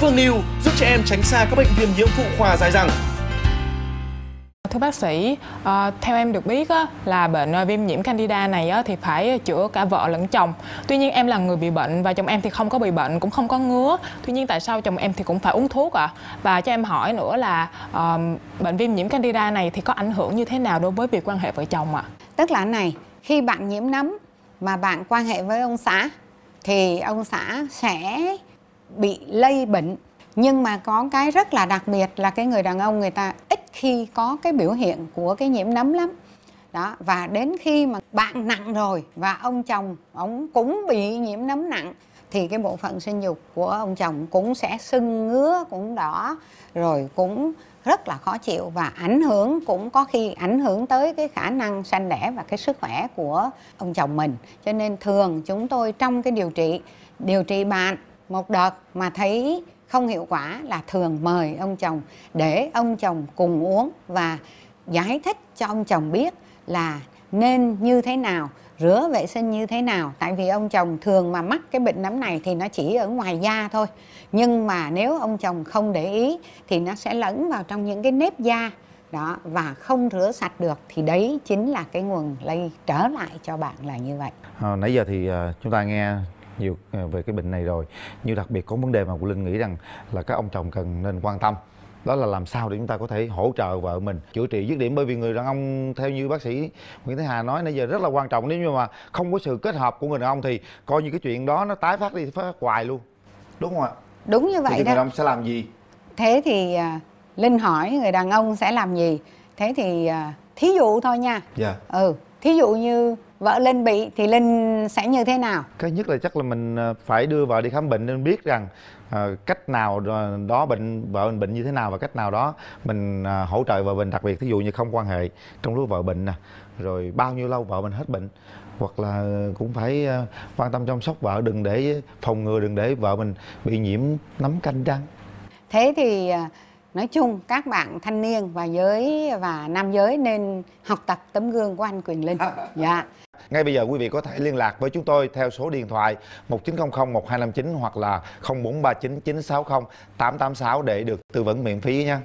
Phương Niu giúp trẻ em tránh xa các bệnh viêm nhiễm phụ khoa dài dẳng. Thưa bác sĩ, ờ, theo em được biết là bệnh ờ, viêm nhiễm candida này thì phải chữa cả vợ lẫn chồng. Tuy nhiên em là người bị bệnh và chồng em thì không có bị bệnh, cũng không có ngứa. Tuy nhiên tại sao chồng em thì cũng phải uống thuốc ạ? À? Và cho em hỏi nữa là ờ, bệnh viêm nhiễm candida này thì có ảnh hưởng như thế nào đối với việc quan hệ vợ chồng ạ? À? Tức là này, khi bạn nhiễm nấm mà bạn quan hệ với ông xã thì ông xã sẽ bị lây bệnh nhưng mà có cái rất là đặc biệt là cái người đàn ông người ta ít khi có cái biểu hiện của cái nhiễm nấm lắm đó và đến khi mà bạn nặng rồi và ông chồng ông cũng bị nhiễm nấm nặng thì cái bộ phận sinh dục của ông chồng cũng sẽ sưng ngứa cũng đỏ rồi cũng rất là khó chịu và ảnh hưởng cũng có khi ảnh hưởng tới cái khả năng sanh đẻ và cái sức khỏe của ông chồng mình cho nên thường chúng tôi trong cái điều trị điều trị bạn một đợt mà thấy không hiệu quả là thường mời ông chồng để ông chồng cùng uống và giải thích cho ông chồng biết là nên như thế nào rửa vệ sinh như thế nào tại vì ông chồng thường mà mắc cái bệnh nấm này thì nó chỉ ở ngoài da thôi nhưng mà nếu ông chồng không để ý thì nó sẽ lẫn vào trong những cái nếp da đó và không rửa sạch được thì đấy chính là cái nguồn lây trở lại cho bạn là như vậy à, nãy giờ thì uh, chúng ta nghe nhiều ờ, về cái bệnh này rồi như đặc biệt có vấn đề mà của linh nghĩ rằng là các ông chồng cần nên quan tâm đó là làm sao để chúng ta có thể hỗ trợ vợ mình chữa trị dứt điểm bởi vì người đàn ông theo như bác sĩ Nguyễn Thế Hà nói nãy giờ rất là quan trọng nếu như mà không có sự kết hợp của người đàn ông thì coi như cái chuyện đó nó tái phát đi phát hoài luôn đúng không ạ đúng như vậy thì đó người đàn ông sẽ làm gì thế thì à, Linh hỏi người đàn ông sẽ làm gì thế thì à, thí dụ thôi nha dạ yeah. ừ thí dụ như vợ linh bị thì linh sẽ như thế nào cái nhất là chắc là mình ờ, phải đưa vợ đi khám bệnh nên biết rằng ờ, cách nào đó bệnh vợ mình bệnh như thế nào và cách nào đó mình ờ, hỗ trợ vợ mình đặc biệt ví dụ như không quan hệ trong lúc vợ bệnh nè rồi bao nhiêu lâu vợ mình hết bệnh hoặc là cũng phải quan tâm chăm sóc vợ đừng để phòng ngừa đừng để vợ mình bị nhiễm nấm canh răng thế thì nói chung các bạn thanh niên và giới và nam giới nên học tập tấm gương của anh Quỳnh Linh dạ ngay bây giờ quý vị có thể liên lạc với chúng tôi theo số điện thoại 1900 1259 hoặc là 0439 960 886 để được tư vấn miễn phí nha